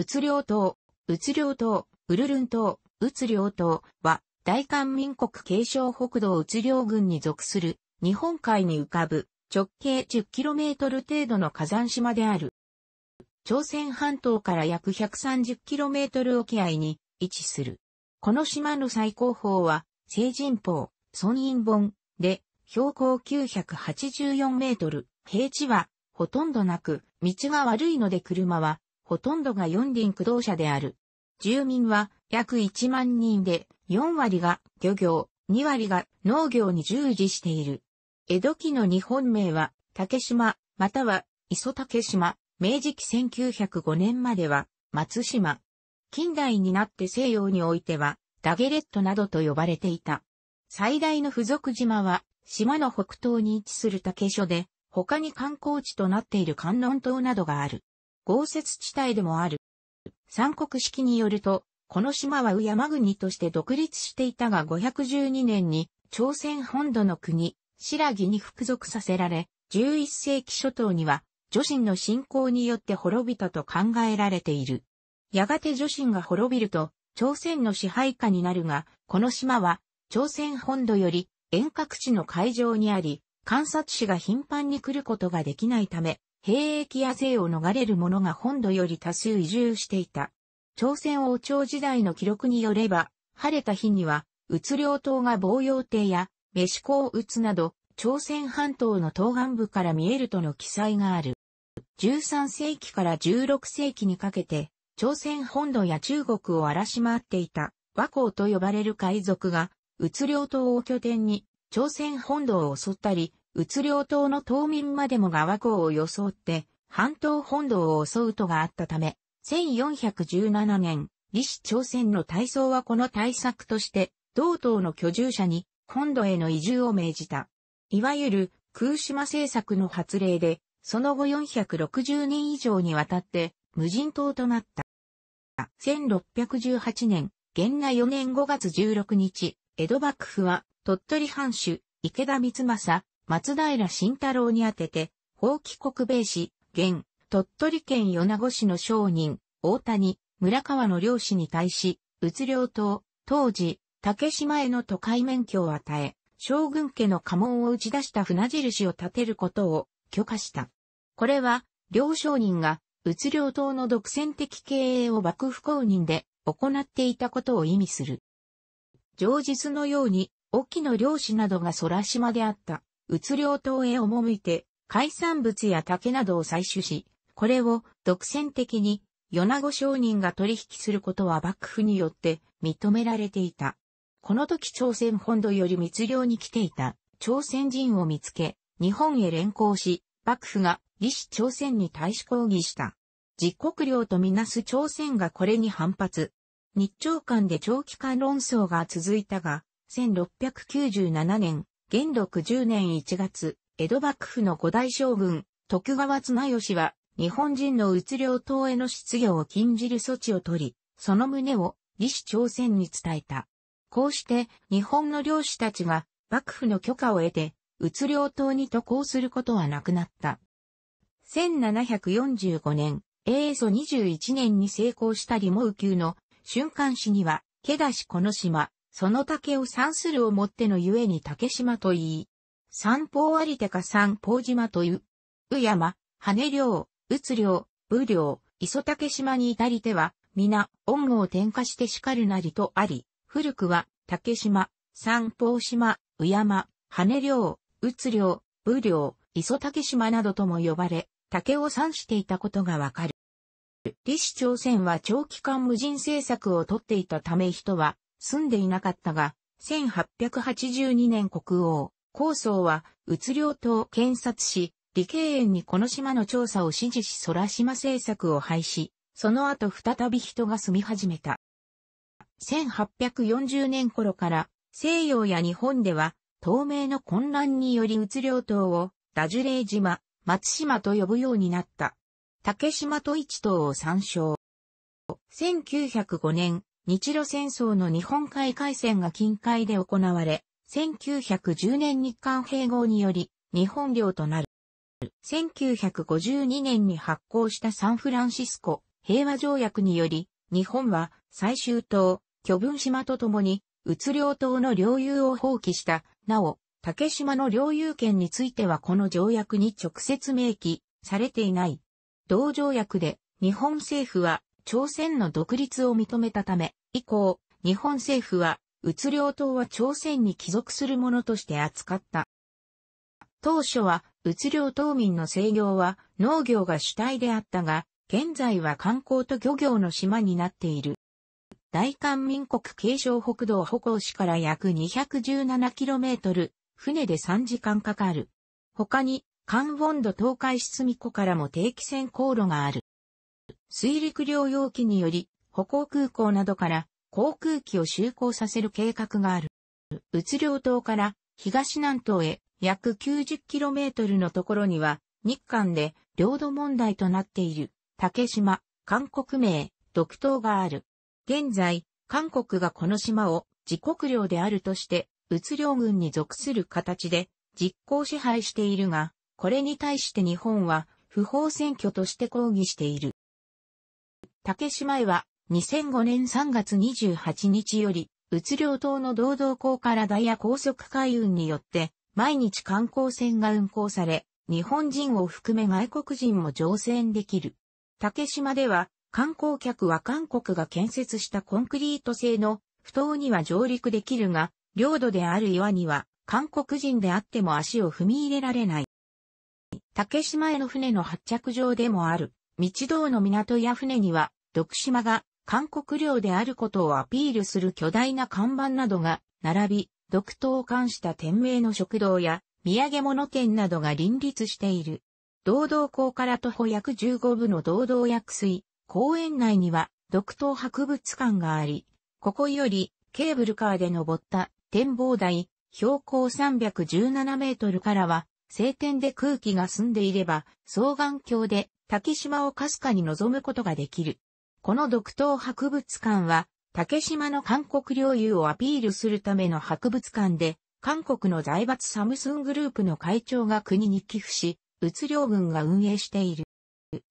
うつ領島、うつ領島、ウルルン島、うつ領島は、大韓民国継承北道うつ領郡に属する、日本海に浮かぶ、直径 10km 程度の火山島である。朝鮮半島から約 130km 沖合に位置する。この島の最高峰は、成人峰、孫陰本で、標高984メートル、平地は、ほとんどなく、道が悪いので車はほとんどが四輪駆動車である。住民は約1万人で、4割が漁業、2割が農業に従事している。江戸期の日本名は、竹島、または磯竹島、明治期1905年までは、松島。近代になって西洋においては、ダゲレットなどと呼ばれていた。最大の付属島は、島の北東に位置する竹所で、他に観光地となっている観音島などがある。豪雪地帯でもある。三国式によると、この島は宇山国として独立していたが512年に朝鮮本土の国、白木に服属させられ、11世紀初頭には女神の信仰によって滅びたと考えられている。やがて女神が滅びると、朝鮮の支配下になるが、この島は朝鮮本土より遠隔地の海上にあり、観察士が頻繁に来ることができないため、兵役や税を逃れる者が本土より多数移住していた。朝鮮王朝時代の記録によれば、晴れた日には、うつ領島が防洋亭や、飯子を打つなど、朝鮮半島の東岸部から見えるとの記載がある。13世紀から16世紀にかけて、朝鮮本土や中国を荒らし回っていた和光と呼ばれる海賊が、うつ領島を拠点に朝鮮本土を襲ったり、うつ領島の島民までも和港を装って、半島本土を襲うとがあったため、1417年、李氏朝鮮の大僧はこの対策として、同島の居住者に本土への移住を命じた。いわゆる空島政策の発令で、その後460人以上にわたって無人島となった。1618年、元那4年5月16日、江戸幕府は鳥取藩主、池田光政、松平慎太郎に宛てて、法規国米氏、現、鳥取県米子市の商人、大谷、村川の漁師に対し、うつ領島、当時、竹島への都会免許を与え、将軍家の家紋を打ち出した船印を立てることを許可した。これは、両商人が、うつ領島の独占的経営を幕府公認で行っていたことを意味する。上日のように、沖の漁師などが空島であった。うつ領島へ赴いて、海産物や竹などを採取し、これを独占的に米子商人が取引することは幕府によって認められていた。この時朝鮮本土より密漁に来ていた朝鮮人を見つけ、日本へ連行し、幕府が李氏朝鮮に対し抗議した。自国領とみなす朝鮮がこれに反発。日朝間で長期間論争が続いたが、1697年、元禄10年1月、江戸幕府の五大将軍、徳川綱吉は、日本人の移領党への失業を禁じる措置を取り、その旨を、李氏朝鮮に伝えた。こうして、日本の領主たちが、幕府の許可を得て、移領党に渡航することはなくなった。1745年、英祖21年に成功した李ウ級の瞬間史には、けだしこの島、その竹を三するをもってのゆえに竹島と言い、三方有手か三方島という、う山、羽領、うつ領、武領、磯竹島に至り手は、皆、恩を転化して叱るなりとあり、古くは、竹島、三方島、う山、羽領、うつ領、武領、磯竹島などとも呼ばれ、竹を産していたことがわかる。李氏朝鮮は長期間無人政策をとっていたため人は住んでいなかったが、1882年国王、高僧は、うつ島を検察し、理系園にこの島の調査を指示し空島政策を廃止、その後再び人が住み始めた。1840年頃から西洋や日本では透明の混乱によりうつ領島をダジュレー島、松島と呼ぶようになった。竹島と一島を参照。1905年、日露戦争の日本海海戦が近海で行われ、1910年日韓併合により日本領となる。1952年に発行したサンフランシスコ平和条約により、日本は最終島、巨文島とともに、うつ領島の領有を放棄した。なお、竹島の領有権についてはこの条約に直接明記されていない。同条約で日本政府は朝鮮の独立を認めたため、以降、日本政府は、うつ領島は朝鮮に帰属するものとして扱った。当初は、うつ領島民の制御は農業が主体であったが、現在は観光と漁業の島になっている。大韓民国継承北道歩行市から約 217km、船で3時間かかる。他に、関ンド東海出見湖からも定期船航路がある。水陸両用機により、歩行空港などから航空機を就航させる計画がある。うつ領島から東南東へ約 90km のところには日韓で領土問題となっている竹島、韓国名、独島がある。現在、韓国がこの島を自国領であるとして、うつ領軍に属する形で実効支配しているが、これに対して日本は不法占拠として抗議している。竹島へは2005年3月28日より、うつ両島の道道港からダイヤ高速海運によって、毎日観光船が運航され、日本人を含め外国人も乗船できる。竹島では、観光客は韓国が建設したコンクリート製の不当には上陸できるが、領土である岩には、韓国人であっても足を踏み入れられない。竹島への船の発着場でもある、道道の港や船には、徳島が韓国領であることをアピールする巨大な看板などが並び、独島を冠した店名の食堂や土産物店などが林立している。道道港から徒歩約15部の道道薬水、公園内には独島博物館があり、ここよりケーブルカーで登った展望台、標高317メートルからは、晴天で空気が澄んでいれば、双眼鏡で滝島をかすかに望むことができる。この独島博物館は、竹島の韓国領有をアピールするための博物館で、韓国の財閥サムスングループの会長が国に寄付し、うつ領軍が運営している。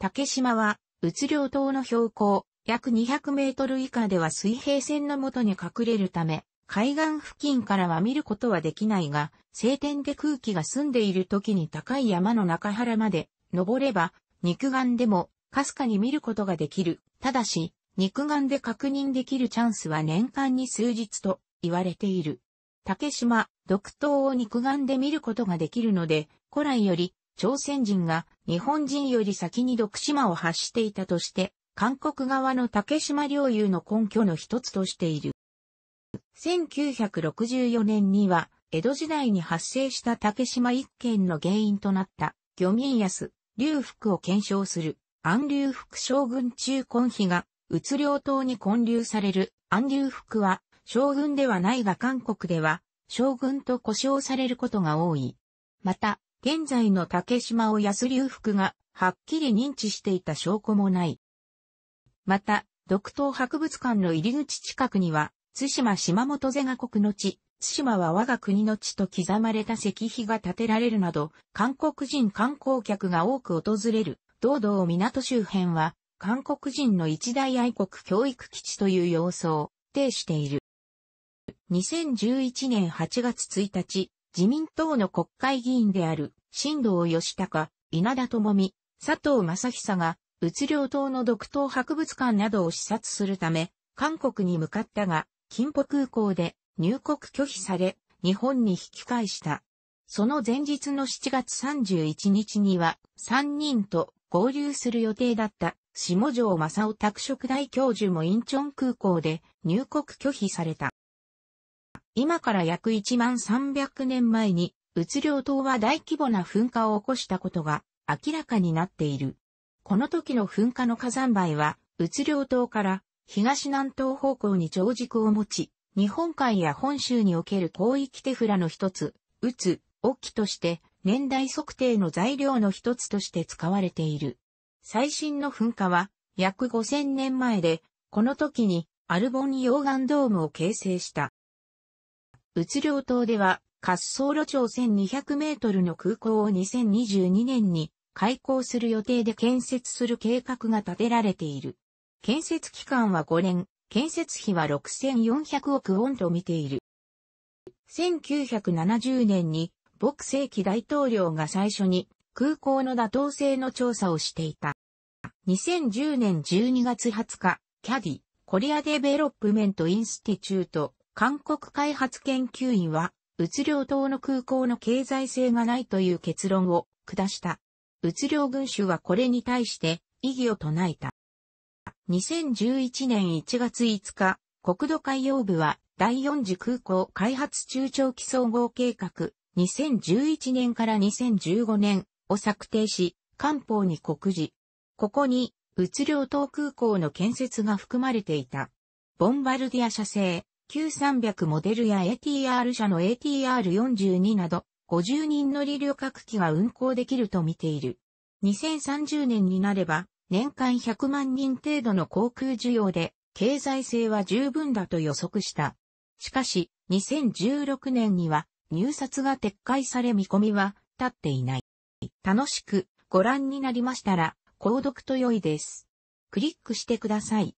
竹島は、うつ領島の標高、約200メートル以下では水平線の下に隠れるため、海岸付近からは見ることはできないが、晴天で空気が澄んでいる時に高い山の中原まで登れば、肉眼でもかすかに見ることができる。ただし、肉眼で確認できるチャンスは年間に数日と言われている。竹島、独島を肉眼で見ることができるので、古来より朝鮮人が日本人より先に独島を発していたとして、韓国側の竹島領有の根拠の一つとしている。1964年には、江戸時代に発生した竹島一件の原因となった、漁民安、流福を検証する、安流福将軍中根妃が、うつ領島に建立される安流福は、将軍ではないが韓国では、将軍と呼称されることが多い。また、現在の竹島を安流福が、はっきり認知していた証拠もない。また、独島博物館の入り口近くには、津島島本瀬が国の地、津島は我が国の地と刻まれた石碑が建てられるなど、韓国人観光客が多く訪れる道道港周辺は、韓国人の一大愛国教育基地という様相を呈している。2011年8月1日、自民党の国会議員である、新藤義孝、稲田智美、佐藤正久が、う領島の独島博物館などを視察するため、韓国に向かったが、金浦空港で入国拒否され、日本に引き返した。その前日の7月31日には、3人と合流する予定だった下条正夫拓殖大教授もインチョン空港で入国拒否された。今から約1万300年前に、うつ領島は大規模な噴火を起こしたことが明らかになっている。この時の噴火の火山灰は、うつ領島から東南東方向に長軸を持ち、日本海や本州における広域手フラの一つ、うつ、沖として年代測定の材料の一つとして使われている。最新の噴火は約5000年前で、この時にアルボン溶岩ドームを形成した。うつ島では滑走路長1200メートルの空港を2022年に開港する予定で建設する計画が立てられている。建設期間は5年、建設費は6400億ウォンと見ている。1970年に朴正輝大統領が最初に空港の妥当性の調査をしていた。2010年12月20日、キャディ、コリアデベロップメントインスティチュート、韓国開発研究院は、うつ量島の空港の経済性がないという結論を下した。うつ量群衆はこれに対して異議を唱えた。2011年1月5日、国土海洋部は第4次空港開発中長期総合計画2011年から2015年を策定し、官報に告示。ここに、物量等空港の建設が含まれていた。ボンバルディア社製、Q300 モデルや ATR 社の ATR42 など、50人乗り旅客機が運航できると見ている。2030年になれば、年間100万人程度の航空需要で、経済性は十分だと予測した。しかし、2016年には、入札が撤回され見込みは立っていない。楽しくご覧になりましたら、購読と良いです。クリックしてください。